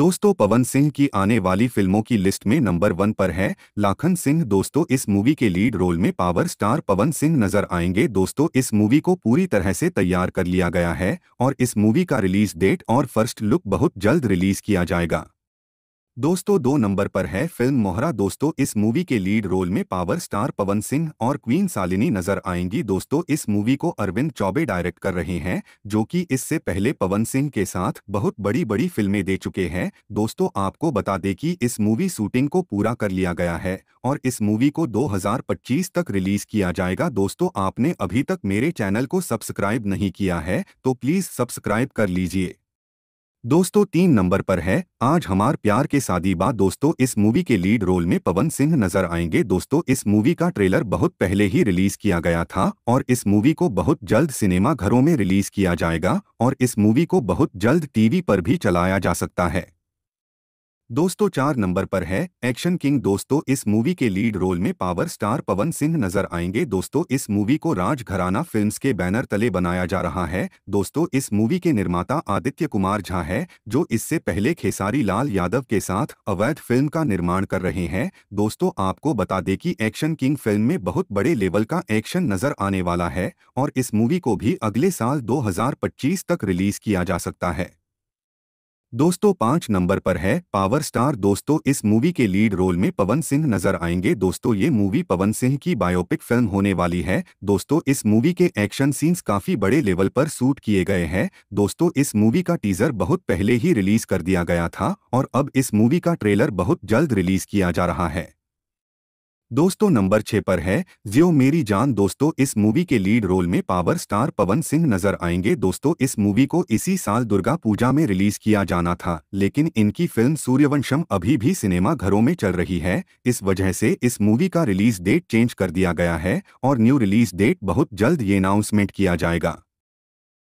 दोस्तों पवन सिंह की आने वाली फिल्मों की लिस्ट में नंबर वन पर है लाखन सिंह दोस्तों इस मूवी के लीड रोल में पावर स्टार पवन सिंह नजर आएंगे दोस्तों इस मूवी को पूरी तरह से तैयार कर लिया गया है और इस मूवी का रिलीज डेट और फर्स्ट लुक बहुत जल्द रिलीज किया जाएगा दोस्तों दो नंबर पर है फिल्म मोहरा दोस्तों इस मूवी के लीड रोल में पावर स्टार पवन सिंह और क्वीन सालिनी नजर आएंगी दोस्तों इस मूवी को अरविंद चौबे डायरेक्ट कर रहे हैं जो कि इससे पहले पवन सिंह के साथ बहुत बड़ी बड़ी फिल्में दे चुके हैं दोस्तों आपको बता दें कि इस मूवी शूटिंग को पूरा कर लिया गया है और इस मूवी को दो तक रिलीज किया जाएगा दोस्तों आपने अभी तक मेरे चैनल को सब्सक्राइब नहीं किया है तो प्लीज़ सब्सक्राइब कर लीजिए दोस्तों तीन नंबर पर है आज हमार प्यार के शादी बाद दोस्तों इस मूवी के लीड रोल में पवन सिंह नजर आएंगे दोस्तों इस मूवी का ट्रेलर बहुत पहले ही रिलीज किया गया था और इस मूवी को बहुत जल्द सिनेमा घरों में रिलीज किया जाएगा और इस मूवी को बहुत जल्द टीवी पर भी चलाया जा सकता है दोस्तों चार नंबर पर है एक्शन किंग दोस्तों इस मूवी के लीड रोल में पावर स्टार पवन सिंह नजर आएंगे दोस्तों इस मूवी को राज घराना फिल्म्स के बैनर तले बनाया जा रहा है दोस्तों इस मूवी के निर्माता आदित्य कुमार झा है जो इससे पहले खेसारी लाल यादव के साथ अवैध फिल्म का निर्माण कर रहे हैं दोस्तों आपको बता दें कि एक्शन किंग फिल्म में बहुत बड़े लेवल का एक्शन नजर आने वाला है और इस मूवी को भी अगले साल दो तक रिलीज किया जा सकता है दोस्तों पांच नंबर पर है पावर स्टार दोस्तों इस मूवी के लीड रोल में पवन सिंह नजर आएंगे दोस्तों ये मूवी पवन सिंह की बायोपिक फिल्म होने वाली है दोस्तों इस मूवी के एक्शन सीन्स काफी बड़े लेवल पर शूट किए गए हैं दोस्तों इस मूवी का टीजर बहुत पहले ही रिलीज कर दिया गया था और अब इस मूवी का ट्रेलर बहुत जल्द रिलीज किया जा रहा है दोस्तों नंबर छह पर है जियो मेरी जान दोस्तों इस मूवी के लीड रोल में पावर स्टार पवन सिंह नजर आएंगे दोस्तों इस मूवी को इसी साल दुर्गा पूजा में रिलीज किया जाना था लेकिन इनकी फिल्म सूर्यवंशम अभी भी सिनेमा घरों में चल रही है इस वजह से इस मूवी का रिलीज डेट चेंज कर दिया गया है और न्यू रिलीज डेट बहुत जल्द ये अनाउंसमेंट किया जाएगा